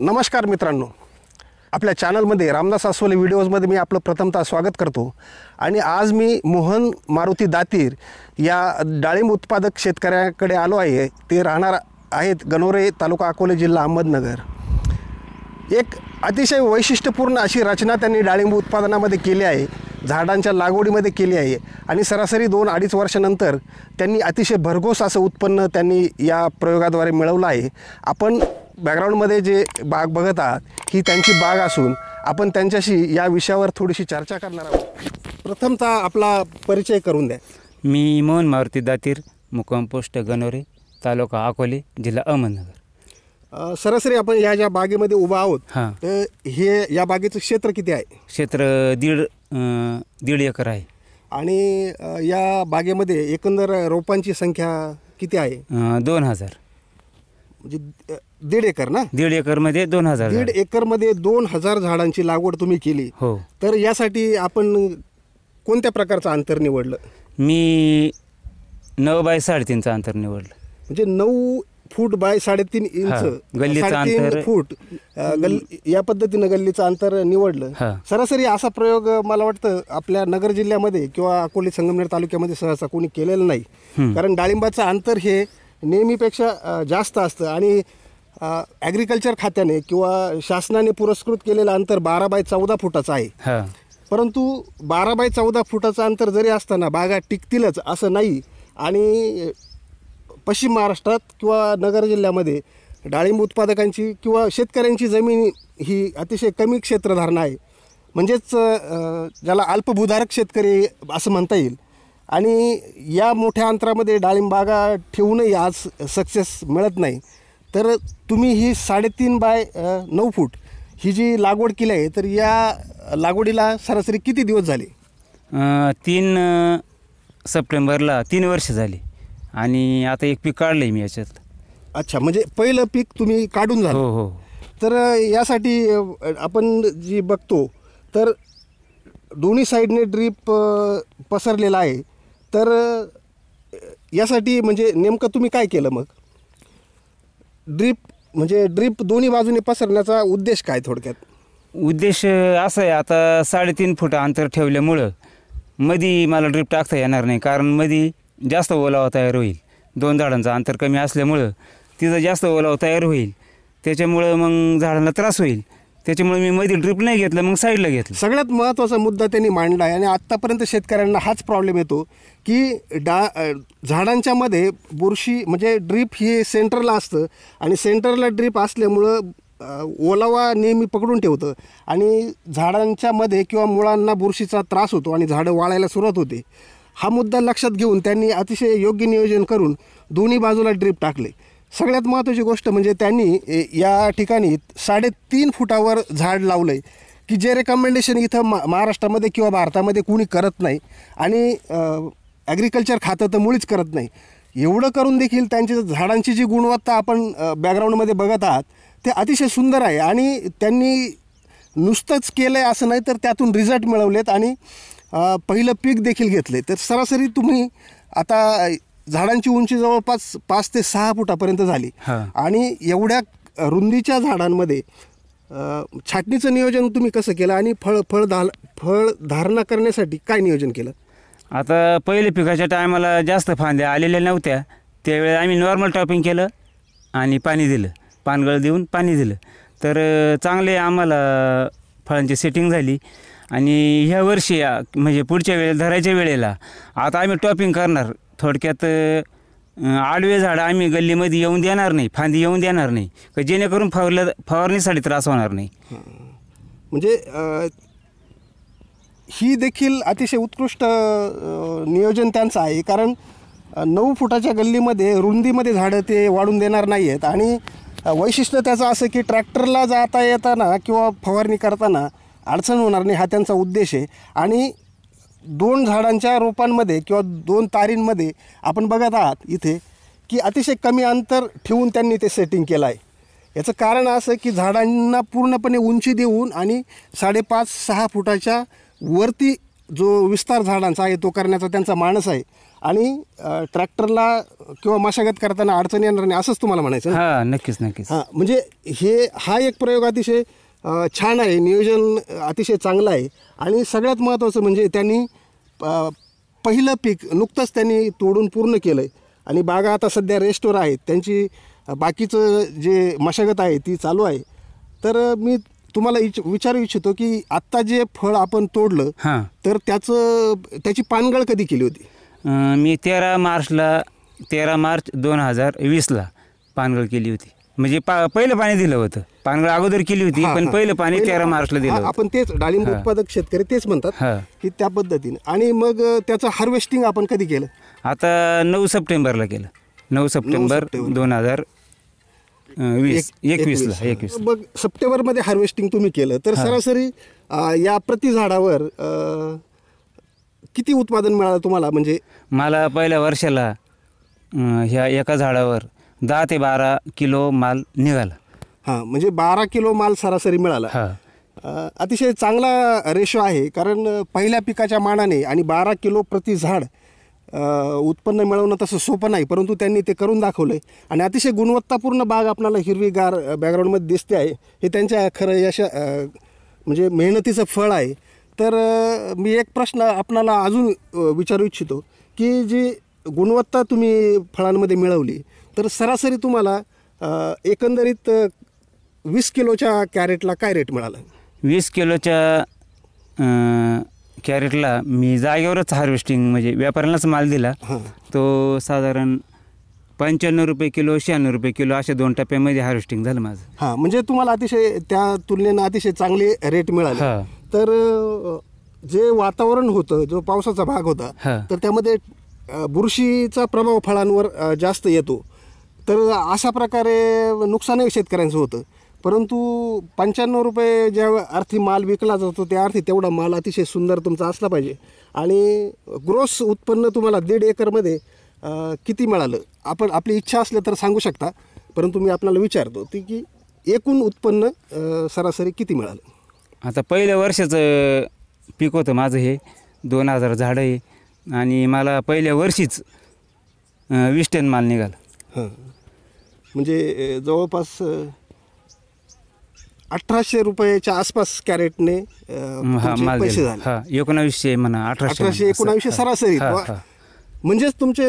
नमस्कार मित्रांनो आपल्या चॅनलमध्ये रामदास अस्वले व्हिडिओजमध्ये मी आपलं प्रथमतः स्वागत करतो आणि आज मी मोहन मारुती दातीर या डाळिंब उत्पादक शेतकऱ्याकडे आलो आहे ते राहणार आहेत गणोरे तालुका अकोले जिल्हा अहमदनगर एक अतिशय वैशिष्ट्यपूर्ण अशी रचना त्यांनी डाळिंब उत्पादनामध्ये केली आहे झाडांच्या लागवडीमध्ये केली आहे आणि सरासरी दोन अडीच वर्षानंतर त्यांनी अतिशय भरघोस असं उत्पन्न त्यांनी या प्रयोगाद्वारे मिळवलं आहे आपण बॅकग्राऊंडमध्ये जे बाग बघत आहात ही त्यांची बाग असून आपण त्यांच्याशी या विषयावर थोडीशी चर्चा करणार आहोत प्रथमतः आपला परिचय करून द्या मी मोहन मारुती दातीर मुक्काम पोस्ट तालुका अकोले जिल्हा अहमदनगर सरासरी आपण या ज्या बागेमध्ये उभा आहोत हां तर हे या बागेचं क्षेत्र किती आहे क्षेत्र दीड दीड एकर आहे आणि या बागेमध्ये एकंदर रोपांची संख्या किती आहे दोन हजार म्हणजे दीड एकर ना दीड एकर मध्ये दोन हजार दीड एकर मध्ये दोन हजार झाडांची लागवड तुम्ही केली हो तर यासाठी आपण कोणत्या प्रकारचं अंतर निवडलं मी नऊ बाय साडेतीनचं अंतर निवडलं म्हणजे नऊ फूट बाय साडेतीन इंच गल्लीचं फूट या पद्धतीनं गल्लीचं अंतर निवडलं सरासरी असा प्रयोग मला वाटतं आपल्या नगर जिल्ह्यामध्ये किंवा अकोली संगमनेर तालुक्यामध्ये सहसा कोणी केलेला नाही कारण डाळिंबाचं अंतर हे नेहमीपेक्षा जास्त असतं आणि ॲग्रिकल्चर खात्याने किंवा शासनाने पुरस्कृत केलेलं अंतर बारा बाय चौदा फुटाचं आहे परंतु बारा बाय चौदा फुटाचं अंतर जरी असताना बागा टिकतीलच असं नाही आणि पश्चिम महाराष्ट्रात किंवा नगर जिल्ह्यामध्ये डाळिंब उत्पादकांची किंवा शेतकऱ्यांची जमीन ही अतिशय कमी क्षेत्रधारणा आहे म्हणजेच ज्याला अल्पभूधारक शेतकरी असं म्हणता येईल आणि या मोठ्या अंतरामध्ये डाळिंबागा ठेवूनही आज सक्सेस मिळत नाही तर तुम्ही ही साडेतीन बाय नऊ फूट ही जी लागवड केली आहे तर या लागवडीला सरासरी किती दिवस झाले तीन सप्टेंबरला तीन वर्ष झाली आणि आता एक पीक काढलं आहे मी याच्यात अच्छा म्हणजे पहिलं पीक तुम्ही काढून झालं हो हो तर यासाठी आपण जी बघतो तर दोन्ही साईडने ड्रीप पसरलेला आहे तर यासाठी म्हणजे नेमकं तुम्ही काय केलं मग ड्रीप म्हणजे ड्रीप दोन्ही बाजूने पसरण्याचा उद्देश काय थोडक्यात उद्देश असा आहे आता साडेतीन फूट अंतर ठेवल्यामुळं मधी मला ड्रीप टाकता येणार नाही कारण मधी जास्त ओलावा तयार होईल दोन झाडांचं अंतर कमी असल्यामुळं तिचा जास्त ओलावा तयार होईल त्याच्यामुळं मग झाडांना त्रास होईल त्याच्यामुळे मी मधील ड्रिप नाही घेतलं मग साईडला घेतलं सगळ्यात महत्त्वाचा मुद्दा त्यांनी मांडला आहे आणि आत्तापर्यंत शेतकऱ्यांना हाच प्रॉब्लेम येतो की डा झाडांच्या मध्ये बुरशी म्हणजे ड्रीप ही सेंटरला असतं आणि सेंटरला ड्रीप असल्यामुळं ओलावा नेहमी पकडून ठेवतं आणि झाडांच्या मध्ये किंवा मुळांना बुरशीचा त्रास होतो आणि झाडं वाळायला सुरुवात होते हा मुद्दा लक्षात घेऊन त्यांनी अतिशय योग्य नियोजन करून दोन्ही बाजूला ड्रीप टाकले सगळ्यात महत्त्वाची गोष्ट म्हणजे त्यांनी या ठिकाणी साडेतीन फुटावर झाड लावलं आहे की जे रेकमेंडेशन इथं मा महाराष्ट्रामध्ये किंवा भारतामध्ये कुणी करत नाही आणि ॲग्रिकल्चर खातं तर मुळीच करत नाही एवढं करून देखील त्यांची झाडांची जी गुणवत्ता आपण बॅकग्राऊंडमध्ये बघत आहात ते अतिशय सुंदर आहे आणि त्यांनी नुसतंच केलं आहे असं नाही तर त्यातून रिझल्ट मिळवलेत आणि पहिलं पीक देखील घेतले तर सरासरी तुम्ही आता झाडांची उंची जवळपास पाच ते सहा फुटापर्यंत झाली आणि एवढ्या रुंदीच्या झाडांमध्ये छाटणीचं नियोजन तुम्ही कसं केलं आणि फळ फळ फळ धारणा करण्यासाठी काय नियोजन केलं आता पहिले पिकाच्या टायमाला जास्त फांद्या आलेल्या नव्हत्या त्यावेळी आम्ही नॉर्मल टॉपिंग केलं आणि पाणी दिलं पानगळ देऊन पाणी दिलं तर चांगले आम्हाला फळांची सेटिंग झाली आणि ह्या वर्षी म्हणजे पुढच्या वेळेला धरायच्या वेळेला आता आम्ही टॉपिंग करणार थोडक्यात आडवे झाडं आम्ही गल्लीमध्ये येऊन देणार नाही फांदी येऊन देणार नाही जेणेकरून फवरल्या फवारणीसाठी त्रास होणार नाही म्हणजे ही देखील अतिशय उत्कृष्ट नियोजन त्यांचं आहे कारण नऊ फुटाच्या गल्लीमध्ये रुंदीमध्ये झाडं ते वाढून देणार नाही आहेत आणि वैशिष्ट्य त्याचं असं की ट्रॅक्टरला जाता येताना किंवा फवारणी करताना अडचण होणार नाही हा त्यांचा उद्देश आहे आणि दोन झाडांच्या रोपांमध्ये किंवा दोन तारींमध्ये आपण बघत आहात इथे की अतिशय कमी अंतर ठेवून त्यांनी ते सेटिंग केलं आहे याचं कारण असं की झाडांना पूर्णपणे उंची देऊन आणि साडेपाच सहा फुटाच्या वरती जो विस्तार झाडांचा आहे तो करण्याचा त्यांचा माणस आहे आणि ट्रॅक्टरला किंवा मशागत करताना अडचणी येणार नाही असंच तुम्हाला म्हणायचं हां नक्कीच नक्कीच हां म्हणजे हे हा एक प्रयोग अतिशय छान आहे नियोजन अतिशय चांगलं आहे आणि सगळ्यात महत्त्वाचं म्हणजे त्यांनी पहिलं पीक नुकतंच त्यांनी तोडून पूर्ण केलं आहे आणि बागा आता सध्या रेस्टोर आहेत त्यांची बाकीचं जे मशागत आहे ती चालू आहे तर मी तुम्हाला इच विचारू इच्छितो की आत्ता जे फळ आपण तोडलं तर त्याचं त्याची पानगळ कधी केली होती मी तेरा मार्चला तेरा मार्च दोन हजार वीसला पानगळ केली होती म्हणजे पा- पहिलं पाणी दिलं होतं पानगळ अगोदर केली होती पण पहिलं पाणी तेरा मार्चला दिलं आपण तेच डाळिंब उत्पादक शेतकरी तेच म्हणतात की त्या पद्धतीने आणि मग त्याचं हार्वेस्टिंग आपण कधी केलं आता नऊ सप्टेंबरला केलं नऊ सप्टेंबर दोन हजार वीस एकवीसला एकवीस मग सप्टेंबरमध्ये हार्वेस्टिंग तुम्ही केलं तर सरासरी या प्रति झाडावर किती उत्पादन मिळालं तुम्हाला म्हणजे मला पहिल्या वर्षाला ह्या एका झाडावर दहा ते बारा किलो माल निघाला हां म्हणजे बारा किलो माल सरासरी मिळाला हां अतिशय चांगला रेशो आहे कारण पहिल्या पिकाच्या मानाने आणि बारा किलो प्रति झाड उत्पन्न मिळवणं तसं सोपं नाही परंतु त्यांनी ते करून दाखवलं आहे आणि अतिशय गुणवत्तापूर्ण बाग आपल्याला हिरवीगार बॅकग्राऊंडमध्ये दिसते आहे हे त्यांच्या खरं यशा म्हणजे मेहनतीचं फळ आहे तर मी एक प्रश्न आपणाला अजून विचारू इच्छितो की जी गुणवत्ता तुम्ही फळांमध्ये मिळवली तर सरासरी तुम्हाला एकंदरीत वीस किलोच्या कॅरेटला काय रेट मिळाला वीस किलोच्या कॅरेटला मी जागेवरच हार्वेस्टिंग म्हणजे व्यापाऱ्यांनाच माल दिला तो साधारण पंच्याण्णव रुपये किलो शहाण्णव रुपये किलो अशा दोन टप्प्यामध्ये हार्वेस्टिंग झालं माझं हां म्हणजे तुम्हाला अतिशय त्या तुलनेनं अतिशय चांगले रेट मिळाले तर जे वातावरण होतं जो पावसाचा भाग होता तर त्यामध्ये बुरशीचा प्रभाव फळांवर जास्त येतो तर अशा प्रकारे नुकसानही शेतकऱ्यांचं होतं परंतु पंच्याण्णव रुपये ज्या अर्थी माल विकला जातो त्या अर्थी तेवढा माल अतिशय सुंदर तुमचा असला पाहिजे आणि ग्रोस उत्पन्न तुम्हाला दीड एकरमध्ये किती मिळालं आपण आपली इच्छा असल्या तर सांगू शकता परंतु मी आपल्याला विचारतो ती की एकूण उत्पन्न सरासरी किती मिळालं आता पहिल्या वर्षाचं पीक होतं माझं हे दोन हजार झाडं आहे आणि मला पहिल्या वर्षीच वीस टन माल निघाला हां म्हणजे जवळपास अठराशे रुपयाच्या आसपास कॅरेटने पैसे झाले एकोणावीसशे म्हणा अठराशे एकोणावीसशे सरासरी म्हणजेच तुमचे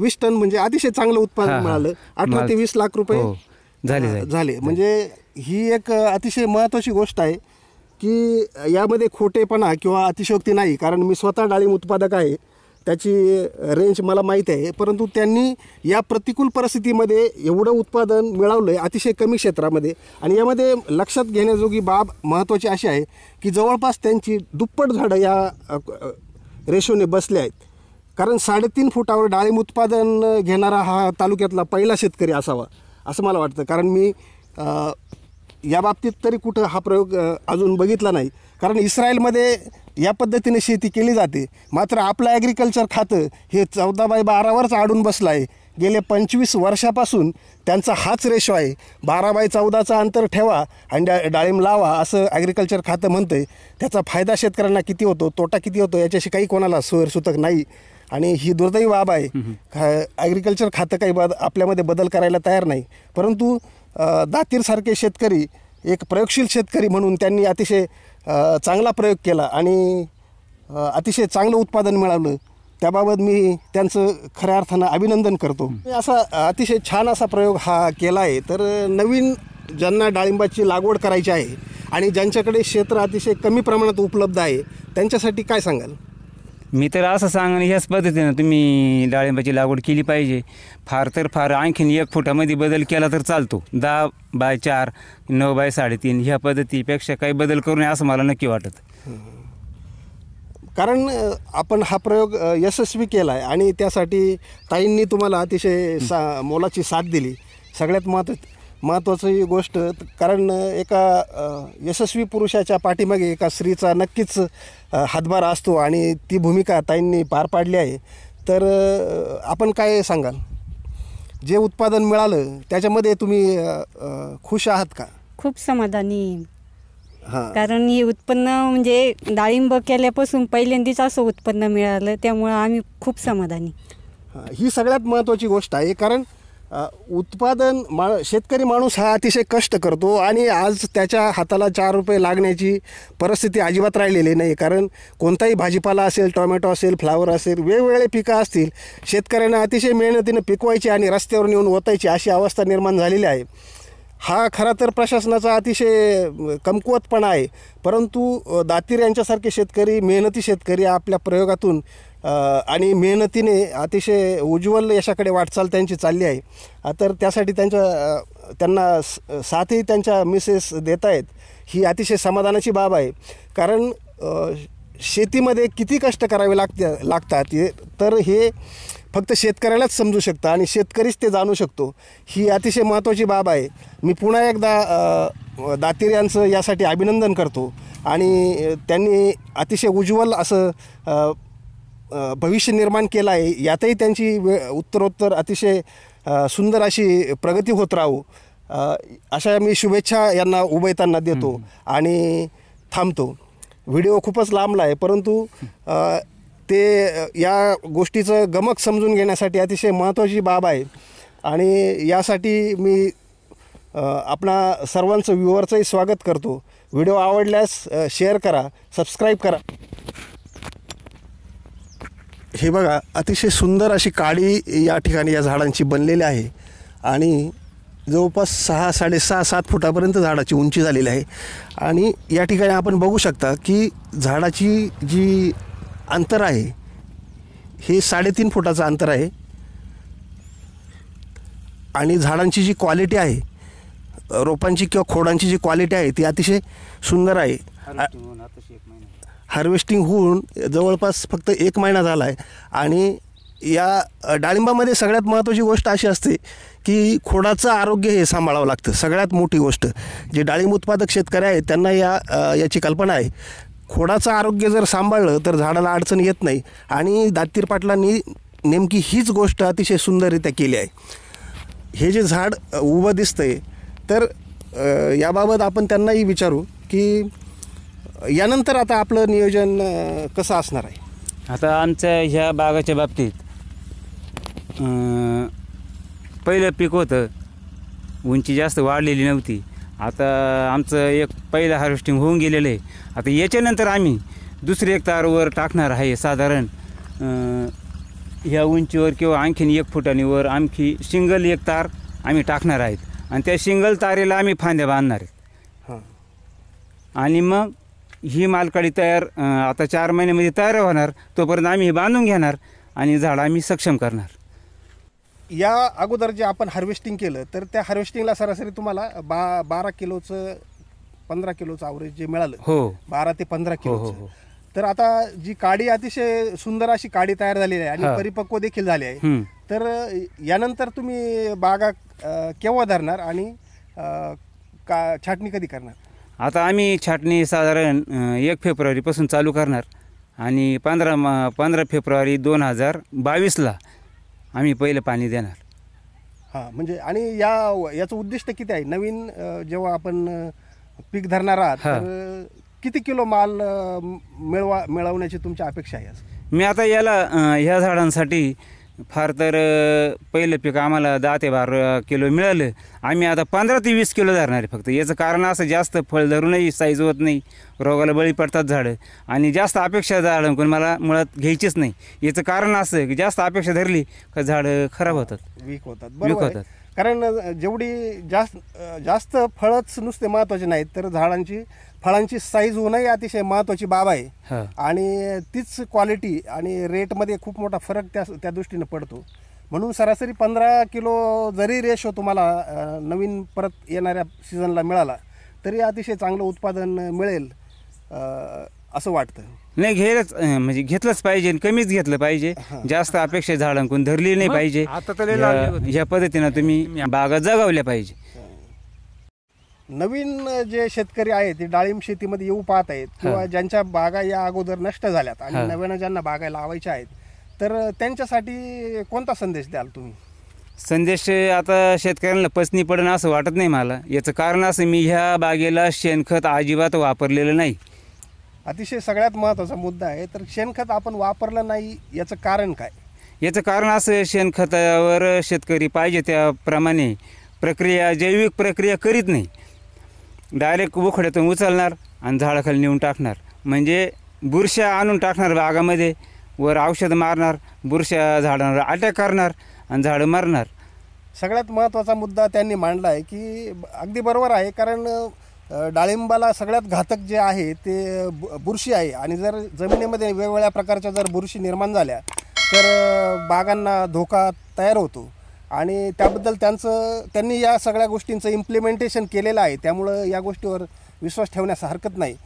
वीस टन म्हणजे अतिशय चांगलं उत्पादन मिळालं अठरा ते वीस लाख रुपये हो, झाले झाले म्हणजे ही एक अतिशय महत्वाची गोष्ट आहे की यामध्ये खोटेपणा किंवा अतिशयोक्ती नाही कारण मी स्वतः डाळिंब उत्पादक आहे त्याची रेंज मला माहीत आहे परंतु त्यांनी या प्रतिकूल परिस्थितीमध्ये एवढं उत्पादन मिळवलं आहे अतिशय कमी क्षेत्रामध्ये आणि यामध्ये लक्षात घेण्याजोगी बाब महत्त्वाची अशी आहे की जवळपास त्यांची दुप्पट झाडं या रेशोने बसले आहेत कारण साडेतीन फुटावर डाळिंब उत्पादन घेणारा हा तालुक्यातला पहिला शेतकरी असावा असं मला वाटतं कारण मी या बाबतीत तरी कुठं हा प्रयोग अजून बघितला नाही कारण इस्रायलमध्ये या पद्धतीने शेती केली जाते मात्र आपलं ॲग्रिकल्चर खातं हे चौदा बाय बारावरच आडून बसलं आहे गेले पंचवीस वर्षापासून त्यांचा हाच रेशो आहे बारा बाय चौदाचा अंतर ठेवा आणि डा डाळिंब लावा असं ॲग्रिकल्चर खातं म्हणतं आहे त्याचा फायदा शेतकऱ्यांना किती होतो तोटा किती होतो याच्याशी काही कोणाला सुतक नाही आणि ही दुर्दैवी बाब आहे ॲग्रिकल्चर खातं काही बद आपल्यामध्ये बदल करायला तयार नाही परंतु दातीरसारखे शेतकरी एक प्रयोगशील शेतकरी म्हणून त्यांनी अतिशय चांगला प्रयोग केला आणि अतिशय चांगलं उत्पादन मिळालं त्याबाबत मी त्यांचं खऱ्या अर्थानं अभिनंदन करतो मी असा अतिशय छान असा प्रयोग हा केला आहे तर नवीन ज्यांना डाळिंबाची लागवड करायची आहे आणि ज्यांच्याकडे क्षेत्र अतिशय कमी प्रमाणात उपलब्ध आहे त्यांच्यासाठी काय सांगाल मी तर असं सांगणं ह्याच पद्धतीनं तुम्ही डाळिंबाची लागवड केली पाहिजे फार तर फार आणखीन एक फुटामध्ये बदल केला तर चालतो दहा बाय चार नऊ बाय साडेतीन ह्या पद्धतीपेक्षा काही बदल करू नये असं मला नक्की वाटत कारण आपण हा प्रयोग यशस्वी केला आहे आणि त्यासाठी ताईंनी तुम्हाला अतिशय सा मोलाची साथ दिली सगळ्यात महत्त्वाची महत्वाची ही गोष्ट कारण एका यशस्वी पुरुषाच्या पाठीमागे एका स्त्रीचा नक्कीच हातभार असतो आणि ती भूमिका ताईंनी पार पाडली आहे तर आपण काय सांगाल जे उत्पादन मिळालं त्याच्यामध्ये तुम्ही खुश आहात का खूप समाधानी कारण हे उत्पन्न म्हणजे डाळिंब केल्यापासून पहिल्यांदाच असं उत्पन्न मिळालं त्यामुळं आम्ही खूप समाधानी ही सगळ्यात महत्त्वाची गोष्ट आहे कारण उत्पादन मा शेतकरी माणूस हा अतिशय कष्ट करतो आणि आज त्याच्या हाताला चार रुपये लागण्याची परिस्थिती अजिबात राहिलेली नाही कारण कोणताही भाजीपाला असेल टोमॅटो असेल फ्लावर असेल वेगवेगळे पिकं असतील शेतकऱ्यांना अतिशय मेहनतीनं पिकवायची आणि रस्त्यावर नेऊन ओतायची अशी अवस्था निर्माण झालेली आहे हा खरा तर प्रशासनाचा अतिशय कमकुवतपणा आहे परंतु दातीर यांच्यासारखे शेतकरी मेहनती शेतकरी आपल्या प्रयोगातून आणि मेहनतीने अतिशय उज्ज्वल यशाकडे वाटचाल त्यांची चालली आहे तर त्यासाठी त्यांच्या त्यांना साथही त्यांच्या मिसेस देत आहेत ही अतिशय समाधानाची बाब आहे कारण शेतीमध्ये किती कष्ट करावे लागते लागतात तर हे फक्त शेतकऱ्यालाच समजू शकतं आणि शेतकरीच ते जाणू शकतो ही अतिशय महत्त्वाची बाब आहे मी पुन्हा एकदा दातीर यांचं यासाठी अभिनंदन करतो आणि त्यांनी अतिशय उज्ज्वल असं भविष्य निर्माण केलं आहे यातही त्यांची वे उत्तरोत्तर अतिशय सुंदर अशी प्रगती होत राहू अशा मी शुभेच्छा यांना उभयताना देतो आणि थांबतो व्हिडिओ खूपच लांबला आहे परंतु ते या गोष्टीचं गमक समजून घेण्यासाठी अतिशय महत्त्वाची बाब आहे आणि यासाठी मी आपला सर्वांचं व्ह्युअरचंही स्वागत करतो व्हिडिओ आवडल्यास शेअर करा सबस्क्राईब करा हे बघा अतिशय सुंदर अशी काळी या ठिकाणी या झाडांची बनलेली आहे आणि जवळपास सहा साडेसहा सात फुटापर्यंत झाडाची उंची झालेली आहे आणि या ठिकाणी आपण बघू शकता की झाडाची जी अंतर आहे हे साडेतीन फुटाचं अंतर आहे आणि झाडांची जी क्वालिटी आहे रोपांची किंवा खोडांची जी क्वालिटी आहे ती अतिशय सुंदर आहे हार्वेस्टिंग होऊन जवळपास फक्त एक महिना झाला आहे आणि या डाळिंबामध्ये सगळ्यात महत्त्वाची गोष्ट अशी असते की खोडाचं आरोग्य हे सांभाळावं लागतं सगळ्यात मोठी गोष्ट जे डाळिंब उत्पादक शेतकरी आहेत त्यांना या याची कल्पना आहे खोडाचं आरोग्य जर सांभाळलं तर झाडाला अडचण येत नाही आणि दातीर पाटलांनी नेमकी हीच गोष्ट अतिशय सुंदररित्या केली आहे हे जे झाड उभं दिसतंय तर याबाबत आपण त्यांनाही विचारू की यानंतर आता आपलं नियोजन कसं असणार आहे आता आमच्या ह्या बागाच्या बाबतीत पहिलं पीक होतं उंची जास्त वाढलेली नव्हती आता आमचं एक पहिलं हार्वेस्टिंग होऊन गेलेलं आहे आता याच्यानंतर आम्ही दुसरी एक तारवर टाकणार आहे साधारण ह्या उंचीवर किंवा आणखीन एक फुटानीवर आणखी सिंगल एक तार आम्ही टाकणार आहेत आणि त्या सिंगल तारेला आम्ही फांद्या बांधणार आहेत आणि मग ही मालकाडी तयार आता चार महिन्यामध्ये तयार होणार तोपर्यंत आम्ही हे बांधून घेणार आणि झाडं आम्ही सक्षम करणार या अगोदर जे आपण हार्वेस्टिंग केलं तर त्या हार्वेस्टिंगला सरासरी तुम्हाला बा बारा किलोचं पंधरा किलोचं आवरेज जे मिळालं हो बारा ते पंधरा हो, किलो हो, हो. तर आता जी काडी अतिशय सुंदर अशी काडी तयार झालेली आहे आणि परिपक्व देखील झाली आहे तर यानंतर तुम्ही बागा केव्हा धरणार आणि का छाटणी कधी करणार आता आम्ही छाटणी साधारण एक फेब्रुवारीपासून चालू करणार आणि पंधरा पंधरा फेब्रुवारी दोन हजार बावीसला आम्ही पहिलं पाणी देणार हां म्हणजे आणि या याचं उद्दिष्ट किती आहे नवीन जेव्हा आपण पीक धरणार आहात किती किलो माल मिळवा मिळवण्याची तुमची अपेक्षा आहे मी आता याला ह्या झाडांसाठी फार तर पहिलं पीक आम्हाला दहा ते बारा किलो मिळालं आम्ही आता पंधरा ते वीस किलो धरणार आहे फक्त याचं कारण असं जास्त फळ धरूनही साईज होत नाही रोगाला बळी पडतात झाडं आणि जास्त अपेक्षा कोण मला मुळात घ्यायचीच नाही याचं कारण असं की जास्त अपेक्षा धरली का झाडं खराब होतात वीक होतात वीक होतात कारण जेवढी जास्त जास्त फळच नुसते महत्त्वाचे नाहीत तर झाडांची फळांची साईज होणं ही अतिशय महत्वाची बाब आहे आणि तीच क्वालिटी आणि रेटमध्ये खूप मोठा फरक त्या त्या दृष्टीनं पडतो म्हणून सरासरी पंधरा किलो जरी रेशो तुम्हाला नवीन परत येणाऱ्या सीझनला मिळाला तरी अतिशय चांगलं उत्पादन मिळेल असं वाटतं नाही घेलच म्हणजे घेतलंच पाहिजे कमीच घेतलं पाहिजे जास्त अपेक्षा झाडांकून धरली नाही पाहिजे या पद्धतीनं तुम्ही बागा जगावल्या पाहिजे नवीन जे शेतकरी आहेत ते डाळिंब शेतीमध्ये येऊ पाहत आहेत किंवा ज्यांच्या बागा या अगोदर नष्ट झाल्यात आणि नव्यानं ज्यांना बागा लावायच्या आहेत तर त्यांच्यासाठी कोणता संदेश द्याल तुम्ही संदेश आता शेतकऱ्यांना पचनी पडणं असं वाटत नाही मला याचं कारण असं मी ह्या बागेला शेणखत अजिबात वापरलेलं नाही अतिशय सगळ्यात महत्त्वाचा मुद्दा आहे तर शेणखत आपण वापरलं नाही याचं कारण काय याचं कारण असं शेणखतावर शेतकरी पाहिजे त्याप्रमाणे प्रक्रिया जैविक प्रक्रिया करीत नाही डायरेक्ट उखड्यातून उचलणार आणि झाडाखाली नेऊन टाकणार म्हणजे बुरश्या आणून टाकणार बागामध्ये वर औषध मारणार बुरश्या झाडांवर अटॅक करणार आणि झाडं मारणार सगळ्यात महत्त्वाचा मुद्दा त्यांनी मांडला आहे की अगदी बरोबर आहे कारण डाळिंबाला सगळ्यात घातक जे आहे ते बुरशी आहे आणि जर जमिनीमध्ये वेगवेगळ्या प्रकारच्या जर बुरशी निर्माण झाल्या तर बागांना धोका तयार होतो आणि त्याबद्दल त्यांचं त्यांनी या सगळ्या गोष्टींचं इम्प्लिमेंटेशन केलेलं आहे त्यामुळं या गोष्टीवर विश्वास ठेवण्यास हरकत नाही